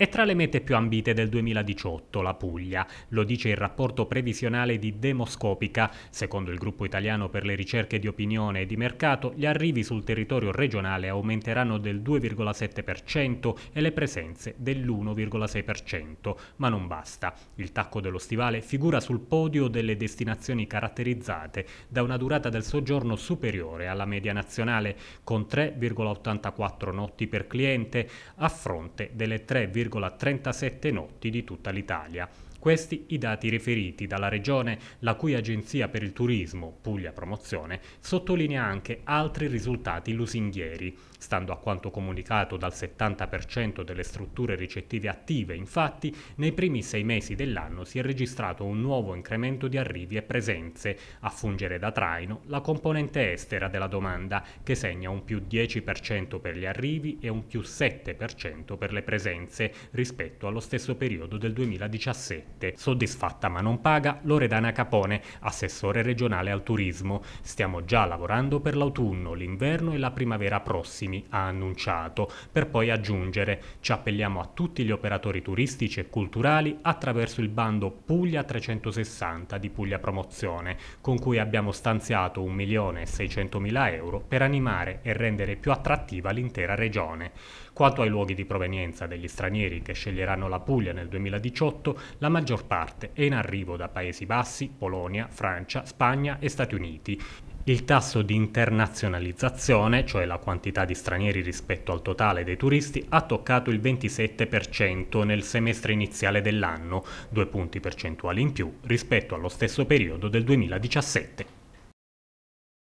È tra le mete più ambite del 2018 la Puglia, lo dice il rapporto previsionale di Demoscopica. Secondo il gruppo italiano per le ricerche di opinione e di mercato, gli arrivi sul territorio regionale aumenteranno del 2,7% e le presenze dell'1,6%, ma non basta. Il tacco dello stivale figura sul podio delle destinazioni caratterizzate da una durata del soggiorno superiore alla media nazionale, con 3,84 notti per cliente a fronte delle 3,84 1,37 notti di tutta l'Italia. Questi i dati riferiti dalla Regione, la cui Agenzia per il Turismo, Puglia Promozione, sottolinea anche altri risultati lusinghieri. Stando a quanto comunicato dal 70% delle strutture ricettive attive, infatti, nei primi sei mesi dell'anno si è registrato un nuovo incremento di arrivi e presenze, a fungere da traino la componente estera della domanda, che segna un più 10% per gli arrivi e un più 7% per le presenze rispetto allo stesso periodo del 2017. 7. Soddisfatta ma non paga Loredana Capone, assessore regionale al turismo. Stiamo già lavorando per l'autunno, l'inverno e la primavera prossimi, ha annunciato, per poi aggiungere ci appelliamo a tutti gli operatori turistici e culturali attraverso il bando Puglia 360 di Puglia Promozione, con cui abbiamo stanziato 1.600.000 euro per animare e rendere più attrattiva l'intera regione. Quanto ai luoghi di provenienza degli stranieri che sceglieranno la Puglia nel 2018, la maggior parte è in arrivo da Paesi Bassi, Polonia, Francia, Spagna e Stati Uniti. Il tasso di internazionalizzazione, cioè la quantità di stranieri rispetto al totale dei turisti, ha toccato il 27% nel semestre iniziale dell'anno, due punti percentuali in più rispetto allo stesso periodo del 2017.